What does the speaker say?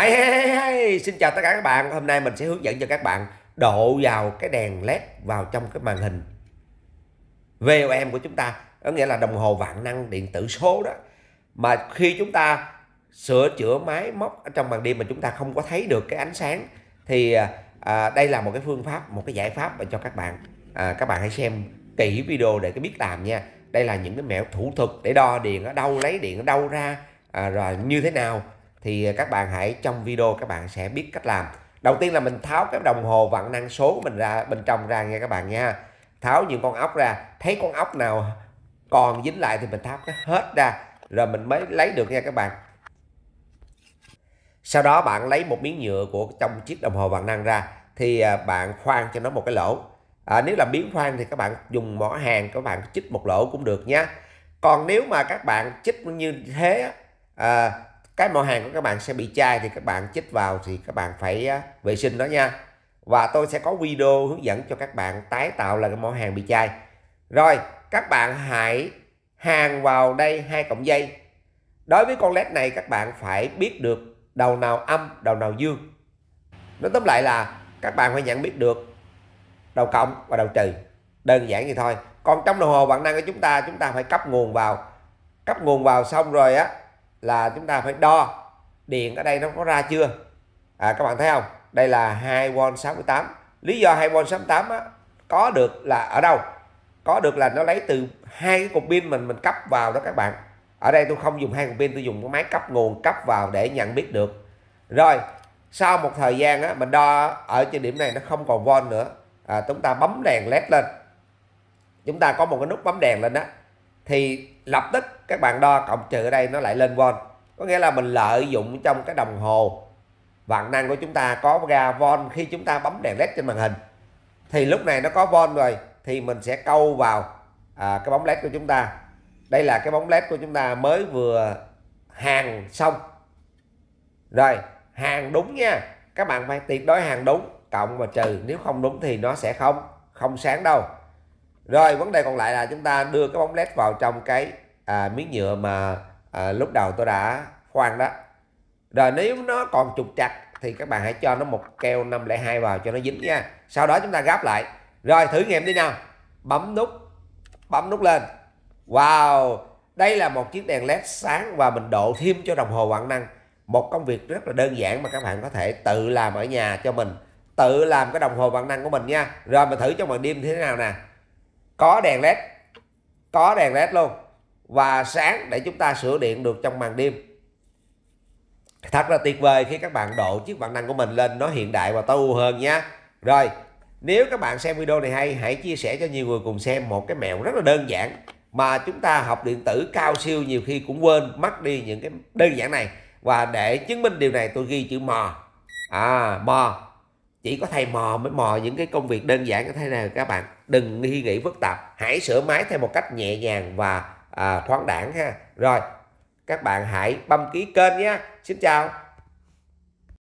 Hi, hi, hi, hi. Xin chào tất cả các bạn Hôm nay mình sẽ hướng dẫn cho các bạn Độ vào cái đèn led vào trong cái màn hình VOM của chúng ta Có nghĩa là đồng hồ vạn năng điện tử số đó Mà khi chúng ta sửa chữa máy móc ở trong màn đêm mà chúng ta không có thấy được cái ánh sáng Thì à, à đây là một cái phương pháp, một cái giải pháp cho các bạn à, Các bạn hãy xem kỹ video để cái biết làm nha Đây là những cái mẹo thủ thuật để đo điện ở đâu, lấy điện ở đâu ra à, Rồi như thế nào thì à, các bạn hãy trong video các bạn sẽ biết cách làm đầu tiên là mình tháo cái đồng hồ vặn năng số của mình ra bên trong ra nha các bạn nha tháo những con ốc ra thấy con ốc nào còn dính lại thì mình tháo nó hết ra rồi mình mới lấy được nha các bạn sau đó bạn lấy một miếng nhựa của trong chiếc đồng hồ vạn năng ra thì à, bạn khoan cho nó một cái lỗ à, nếu là biến khoan thì các bạn dùng mỏ hàng các bạn chích một lỗ cũng được nhé còn nếu mà các bạn chích như thế à, cái màu hàng của các bạn sẽ bị chai thì các bạn chích vào thì các bạn phải à, vệ sinh đó nha và tôi sẽ có video hướng dẫn cho các bạn tái tạo lại cái mỏ hàng bị chai rồi các bạn hãy hàng vào đây hai cọng dây đối với con led này các bạn phải biết được đầu nào âm đầu nào dương nói tóm lại là các bạn phải nhận biết được đầu cộng và đầu trừ đơn giản vậy thôi còn trong đồng hồ bạn đang của chúng ta chúng ta phải cấp nguồn vào cấp nguồn vào xong rồi á là chúng ta phải đo điện ở đây nó có ra chưa à, các bạn thấy không đây là 2V 68 lý do 2V 68 á, có được là ở đâu có được là nó lấy từ hai cái cục pin mình mình cấp vào đó các bạn ở đây tôi không dùng hai cục pin tôi dùng cái máy cấp nguồn cấp vào để nhận biết được rồi sau một thời gian á, mình đo ở trên điểm này nó không còn volt nữa à, chúng ta bấm đèn led lên chúng ta có một cái nút bấm đèn lên đó thì lập tức các bạn đo cộng trừ ở đây nó lại lên volt có nghĩa là mình lợi dụng trong cái đồng hồ vạn năng của chúng ta có ra volt khi chúng ta bấm đèn led trên màn hình thì lúc này nó có volt rồi thì mình sẽ câu vào à, cái bóng led của chúng ta đây là cái bóng led của chúng ta mới vừa hàng xong rồi hàng đúng nha các bạn phải tuyệt đối hàng đúng cộng và trừ nếu không đúng thì nó sẽ không không sáng đâu rồi vấn đề còn lại là chúng ta đưa cái bóng led vào trong cái à, miếng nhựa mà à, lúc đầu tôi đã khoan đó rồi nếu nó còn trục chặt thì các bạn hãy cho nó một keo 502 vào cho nó dính nha sau đó chúng ta gáp lại rồi thử nghiệm đi nào bấm nút bấm nút lên wow đây là một chiếc đèn led sáng và mình độ thêm cho đồng hồ vạn năng một công việc rất là đơn giản mà các bạn có thể tự làm ở nhà cho mình tự làm cái đồng hồ vạn năng của mình nha rồi mình thử cho mọi đêm thế nào nè có đèn led có đèn led luôn và sáng để chúng ta sửa điện được trong màn đêm thật là tuyệt vời khi các bạn độ chiếc vạn năng của mình lên nó hiện đại và tối hơn nhé rồi nếu các bạn xem video này hay hãy chia sẻ cho nhiều người cùng xem một cái mẹo rất là đơn giản mà chúng ta học điện tử cao siêu nhiều khi cũng quên mất đi những cái đơn giản này và để chứng minh điều này tôi ghi chữ mò à mò chỉ có thầy mò mới mò những cái công việc đơn giản như thế này các bạn đừng nghi nghĩ phức tạp hãy sửa máy theo một cách nhẹ nhàng và à, thoáng đẳng ha rồi các bạn hãy bấm ký kênh nhé xin chào